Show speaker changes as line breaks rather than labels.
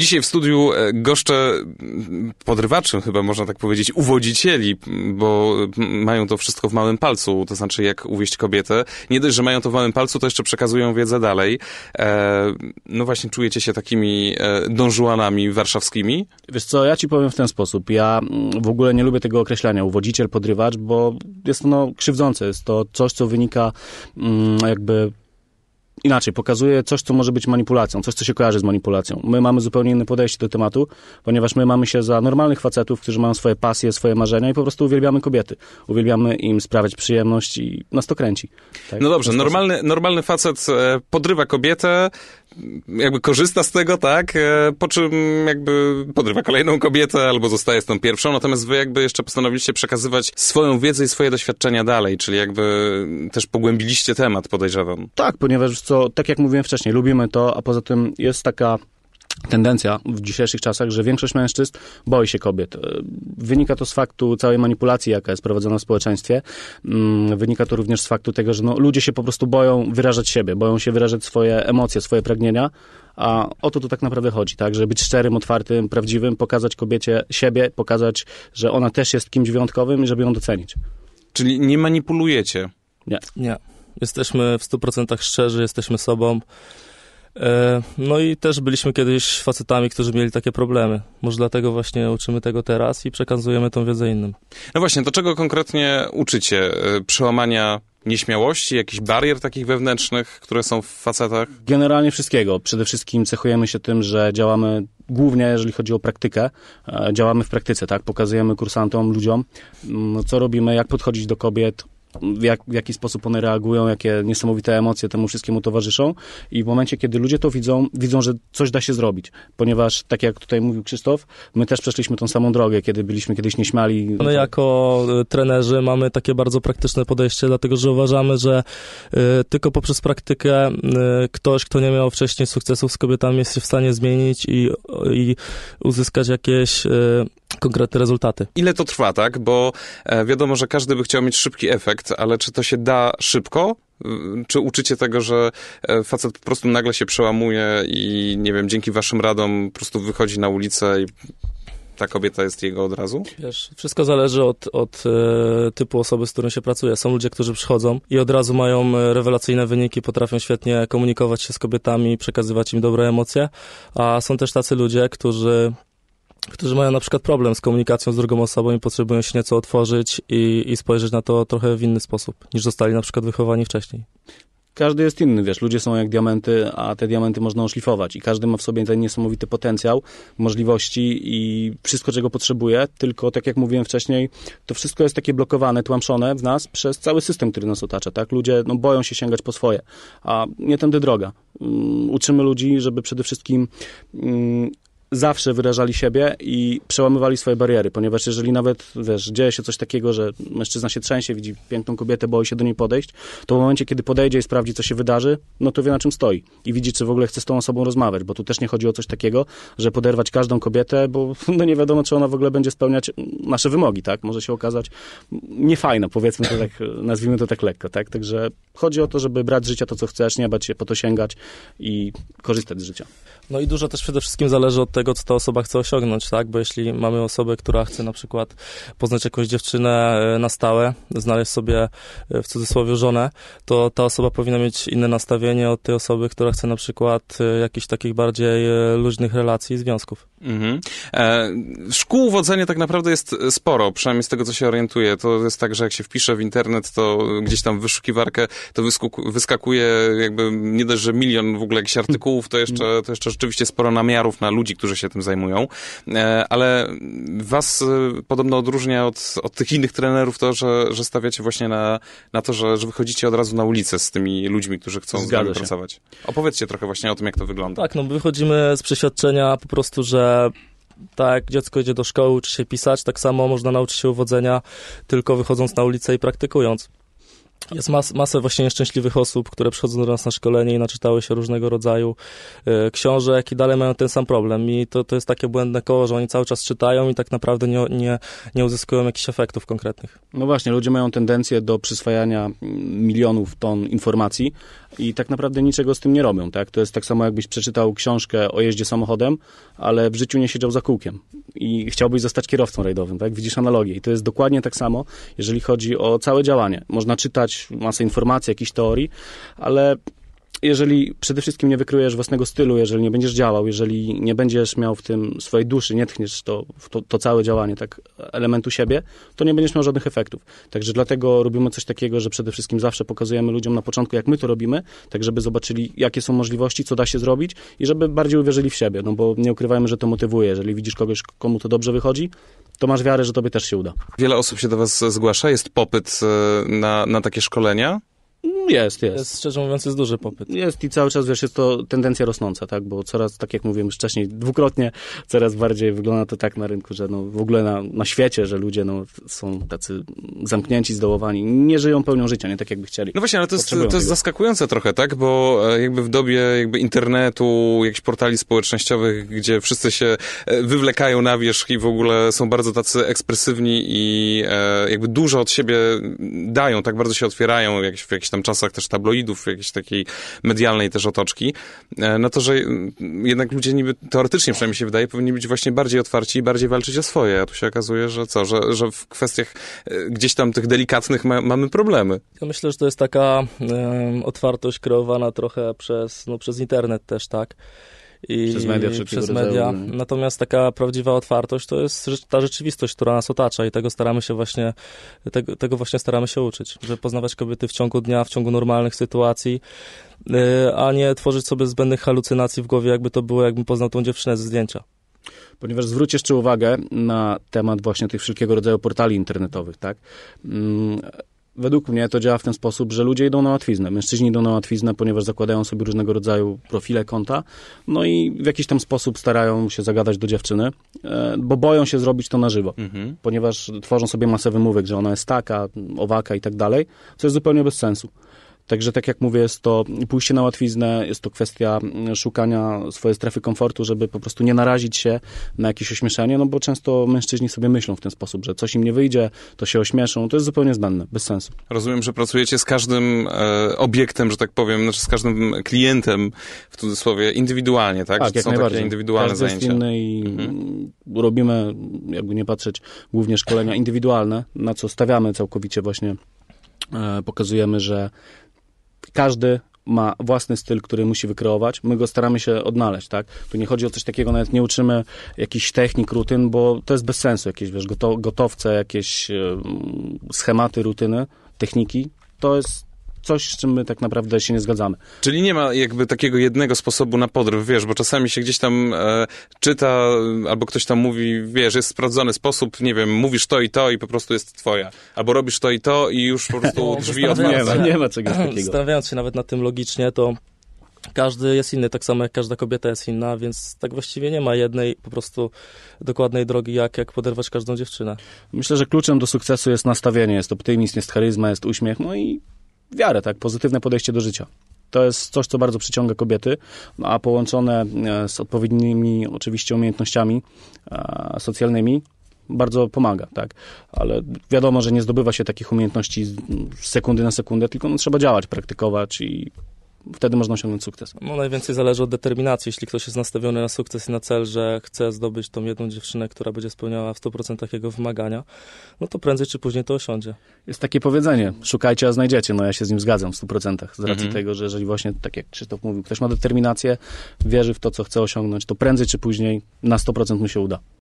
Dzisiaj w studiu e, goszczę podrywaczy, chyba można tak powiedzieć, uwodzicieli, bo mają to wszystko w małym palcu, to znaczy jak uwieść kobietę. Nie dość, że mają to w małym palcu, to jeszcze przekazują wiedzę dalej. E, no właśnie, czujecie się takimi e, dążuanami warszawskimi?
Wiesz co, ja ci powiem w ten sposób. Ja w ogóle nie lubię tego określenia, uwodziciel, podrywacz, bo jest ono krzywdzące. Jest to coś, co wynika jakby inaczej, pokazuje coś, co może być manipulacją, coś, co się kojarzy z manipulacją. My mamy zupełnie inne podejście do tematu, ponieważ my mamy się za normalnych facetów, którzy mają swoje pasje, swoje marzenia i po prostu uwielbiamy kobiety. Uwielbiamy im sprawiać przyjemność i nas to kręci.
Tak? No dobrze, normalny, normalny facet e, podrywa kobietę, jakby korzysta z tego, tak? E, po czym jakby podrywa kolejną kobietę albo zostaje z tą pierwszą, natomiast wy jakby jeszcze postanowiliście przekazywać swoją wiedzę i swoje doświadczenia dalej, czyli jakby też pogłębiliście temat, podejrzewam.
Tak, ponieważ co, tak jak mówiłem wcześniej, lubimy to, a poza tym jest taka tendencja w dzisiejszych czasach, że większość mężczyzn boi się kobiet. E, wynika to z faktu całej manipulacji, jaka jest prowadzona w społeczeństwie. Mm, wynika to również z faktu tego, że no, ludzie się po prostu boją wyrażać siebie, boją się wyrażać swoje emocje, swoje pragnienia, a o to tu tak naprawdę chodzi, tak? że być szczerym, otwartym, prawdziwym, pokazać kobiecie siebie, pokazać, że ona też jest kimś wyjątkowym i żeby ją docenić.
Czyli nie manipulujecie? Nie. Nie. Jesteśmy w
100% szczerzy, jesteśmy sobą. E, no i też byliśmy kiedyś facetami, którzy mieli takie problemy. Może dlatego właśnie uczymy tego teraz i przekazujemy tą wiedzę innym.
No właśnie, do czego konkretnie uczycie? E, przełamania nieśmiałości, jakichś barier takich wewnętrznych, które są w facetach?
Generalnie wszystkiego. Przede wszystkim cechujemy się tym, że działamy głównie, jeżeli chodzi o praktykę, e, działamy w praktyce, tak? Pokazujemy kursantom, ludziom, mm, co robimy, jak podchodzić do kobiet, jak, w jaki sposób one reagują, jakie niesamowite emocje temu wszystkiemu towarzyszą. I w momencie, kiedy ludzie to widzą, widzą, że coś da się zrobić. Ponieważ, tak jak tutaj mówił Krzysztof, my też przeszliśmy tą samą drogę, kiedy byliśmy kiedyś nieśmiali. My
jako y, trenerzy mamy takie bardzo praktyczne podejście, dlatego że uważamy, że y, tylko poprzez praktykę y, ktoś, kto nie miał wcześniej sukcesów z kobietami, jest się w stanie zmienić i, i uzyskać jakieś konkretne rezultaty.
Ile to trwa, tak? Bo e, wiadomo, że każdy by chciał mieć szybki efekt, ale czy to się da szybko? Mm, czy uczycie tego, że e, facet po prostu nagle się przełamuje i nie wiem, dzięki waszym radom po prostu wychodzi na ulicę i ta kobieta jest jego od razu? Wiesz,
wszystko zależy od, od e, typu osoby, z którą się pracuje. Są ludzie, którzy przychodzą i od razu mają e, rewelacyjne wyniki, potrafią świetnie komunikować się z kobietami, przekazywać im dobre emocje, a są też tacy ludzie, którzy którzy mają na przykład problem z komunikacją z drugą osobą i potrzebują się nieco otworzyć i, i spojrzeć na to trochę w inny sposób, niż zostali na przykład wychowani wcześniej
każdy jest inny, wiesz, ludzie są jak diamenty, a te diamenty można oszlifować i każdy ma w sobie ten niesamowity potencjał, możliwości i wszystko, czego potrzebuje, tylko tak jak mówiłem wcześniej, to wszystko jest takie blokowane, tłamszone w nas przez cały system, który nas otacza, tak? Ludzie no, boją się sięgać po swoje, a nie tędy droga. Mm, uczymy ludzi, żeby przede wszystkim mm, zawsze wyrażali siebie i przełamywali swoje bariery, ponieważ jeżeli nawet, wiesz, dzieje się coś takiego, że mężczyzna się trzęsie, widzi piękną kobietę, boi się do niej podejść, to w momencie, kiedy podejdzie i sprawdzi, co się wydarzy, no to wie, na czym stoi i widzi, czy w ogóle chce z tą osobą rozmawiać, bo tu też nie chodzi o coś takiego, że poderwać każdą kobietę, bo no nie wiadomo, czy ona w ogóle będzie spełniać nasze wymogi, tak? Może się okazać niefajna, powiedzmy to tak, nazwijmy to tak lekko, tak? Także chodzi o to, żeby brać z życia to, co chcesz, nie bać się po to sięgać i korzystać z życia.
No i dużo też przede wszystkim zależy od tego, tego, co ta osoba chce osiągnąć, tak? Bo jeśli mamy osobę, która chce na przykład poznać jakąś dziewczynę e, na stałe, znaleźć sobie e, w cudzysłowie żonę, to ta osoba powinna mieć inne nastawienie od tej osoby, która chce na przykład e, jakichś takich bardziej luźnych relacji i związków.
Mhm. E, szkół wodzenia tak naprawdę jest sporo, przynajmniej z tego, co się orientuję. To jest tak, że jak się wpisze w internet, to gdzieś tam w wyszukiwarkę, to wyskakuje jakby nie dość, że milion w ogóle jakichś artykułów, to jeszcze, to jeszcze rzeczywiście sporo namiarów na ludzi, którzy którzy się tym zajmują, e, ale was e, podobno odróżnia od, od tych innych trenerów to, że, że stawiacie właśnie na, na to, że, że wychodzicie od razu na ulicę z tymi ludźmi, którzy chcą Zgadza z wami się. pracować. Opowiedzcie trochę właśnie o tym, jak to wygląda.
Tak, no wychodzimy z przeświadczenia po prostu, że tak, dziecko idzie do szkoły, uczy się pisać, tak samo można nauczyć się uwodzenia, tylko wychodząc na ulicę i praktykując. Jest mas, masę właśnie nieszczęśliwych osób, które przychodzą do nas na szkolenie i naczytały się różnego rodzaju y, książek i dalej mają ten sam problem. I to, to jest takie błędne koło, że oni cały czas czytają i tak naprawdę nie, nie, nie uzyskują jakichś efektów konkretnych.
No właśnie, ludzie mają tendencję do przyswajania mm, milionów ton informacji i tak naprawdę niczego z tym nie robią. Tak? To jest tak samo, jakbyś przeczytał książkę o jeździe samochodem, ale w życiu nie siedział za kółkiem i chciałbyś zostać kierowcą rajdowym. Tak? Widzisz analogię. I to jest dokładnie tak samo, jeżeli chodzi o całe działanie. Można czytać masę informacji, jakichś teorii, ale jeżeli przede wszystkim nie wykryjesz własnego stylu, jeżeli nie będziesz działał, jeżeli nie będziesz miał w tym swojej duszy, nie tchniesz to, to, to, całe działanie, tak, elementu siebie, to nie będziesz miał żadnych efektów. Także dlatego robimy coś takiego, że przede wszystkim zawsze pokazujemy ludziom na początku, jak my to robimy, tak żeby zobaczyli, jakie są możliwości, co da się zrobić i żeby bardziej uwierzyli w siebie, no bo nie ukrywajmy, że to motywuje. Jeżeli widzisz kogoś, komu to dobrze wychodzi, to masz wiarę, że tobie też się uda.
Wiele osób się do was zgłasza, jest popyt e, na, na takie szkolenia? Jest, jest. jest szczerze mówiąc,
jest duży popyt. Jest i cały czas, wiesz, jest to tendencja rosnąca, tak, bo coraz, tak jak mówiłem już wcześniej, dwukrotnie, coraz bardziej wygląda to tak na rynku, że no, w ogóle na, na świecie, że ludzie no, są tacy zamknięci, zdołowani, nie żyją pełnią życia, nie tak jakby chcieli. No właśnie, ale to jest, to jest
zaskakujące trochę, tak, bo e, jakby w dobie jakby internetu, jakichś portali społecznościowych, gdzie wszyscy się e, wywlekają na wierzch i w ogóle są bardzo tacy ekspresywni i e, jakby dużo od siebie dają, tak bardzo się otwierają w jakiś, w jakiś tam czas czasach też tabloidów, jakiejś takiej medialnej też otoczki, e, no to, że mm, jednak ludzie niby teoretycznie, przynajmniej się wydaje, powinni być właśnie bardziej otwarci i bardziej walczyć o swoje, a tu się okazuje, że co, że, że w kwestiach e, gdzieś tam tych delikatnych ma, mamy problemy.
Ja myślę, że to jest taka otwartość kreowana trochę przez, no, przez internet też, tak? I przez media Przez media. Natomiast taka prawdziwa otwartość to jest ta rzeczywistość, która nas otacza i tego staramy się właśnie, tego, tego właśnie staramy się uczyć, żeby poznawać kobiety w ciągu dnia, w ciągu normalnych sytuacji, y, a nie tworzyć sobie zbędnych halucynacji w głowie, jakby to było, jakbym poznał tą dziewczynę ze zdjęcia
ponieważ zwróć jeszcze uwagę na temat właśnie tych wszelkiego rodzaju portali internetowych, tak? Mm, według mnie to działa w ten sposób, że ludzie idą na łatwiznę, mężczyźni idą na łatwiznę, ponieważ zakładają sobie różnego rodzaju profile konta, no i w jakiś tam sposób starają się zagadać do dziewczyny, e, bo boją się zrobić to na żywo, mhm. ponieważ tworzą sobie masę wymówek, że ona jest taka, owaka i tak dalej, co jest zupełnie bez sensu. Także tak jak mówię, jest to pójście na łatwiznę, jest to kwestia mm, szukania swojej strefy komfortu, żeby po prostu nie narazić się na jakieś ośmieszenie, no bo często mężczyźni sobie myślą w ten sposób, że coś im nie wyjdzie, to się ośmieszą, to jest zupełnie zbędne, bez sensu.
Rozumiem, że pracujecie z każdym e, obiektem, że tak powiem, znaczy z każdym klientem, w cudzysłowie, indywidualnie, tak? Tak, jak są najbardziej. takie indywidualne Każdy zajęcia. Jest
inny i mhm. robimy, jakby nie patrzeć, głównie szkolenia indywidualne, na co stawiamy całkowicie właśnie, e, pokazujemy, że każdy ma własny styl, który musi wykreować, my go staramy się odnaleźć, tak? Tu nie chodzi o coś takiego, nawet nie uczymy jakichś technik, rutyn, bo to jest bez sensu, jakieś, wiesz, gotowce, jakieś schematy, rutyny, techniki, to jest coś, z czym my tak naprawdę się nie zgadzamy.
Czyli nie ma jakby takiego jednego sposobu na podryw, wiesz, bo czasami się gdzieś tam e, czyta, albo ktoś tam mówi, wiesz, jest sprawdzony sposób, nie wiem, mówisz to i to i po prostu jest twoja. Albo robisz to i to i już po prostu no, drzwi otwarły. Nie ma, nie ma czegoś takiego.
Zastanawiając się nawet na tym logicznie, to każdy jest inny, tak samo jak każda kobieta jest inna, więc tak właściwie nie ma jednej po prostu dokładnej drogi, jak, jak poderwać każdą dziewczynę. Myślę, że kluczem do sukcesu jest
nastawienie, jest optymizm, jest charyzma, jest uśmiech, no i wiarę, tak, pozytywne podejście do życia. To jest coś, co bardzo przyciąga kobiety, no, a połączone e, z odpowiednimi oczywiście umiejętnościami e, socjalnymi bardzo pomaga, tak. Ale wiadomo, że nie zdobywa się takich umiejętności z sekundy na sekundę, tylko no, trzeba działać, praktykować i wtedy można osiągnąć sukces.
No najwięcej zależy od determinacji. Jeśli ktoś jest nastawiony na sukces i na cel, że chce zdobyć tą jedną dziewczynę, która będzie spełniała w 100% jego wymagania, no to prędzej czy później to osiądzie.
Jest takie powiedzenie, szukajcie, a znajdziecie. No ja się z nim zgadzam w 100%, z racji mhm. tego, że jeżeli właśnie, tak jak Krzysztof mówił, ktoś ma determinację, wierzy w to, co chce osiągnąć, to prędzej czy później na 100% mu się uda.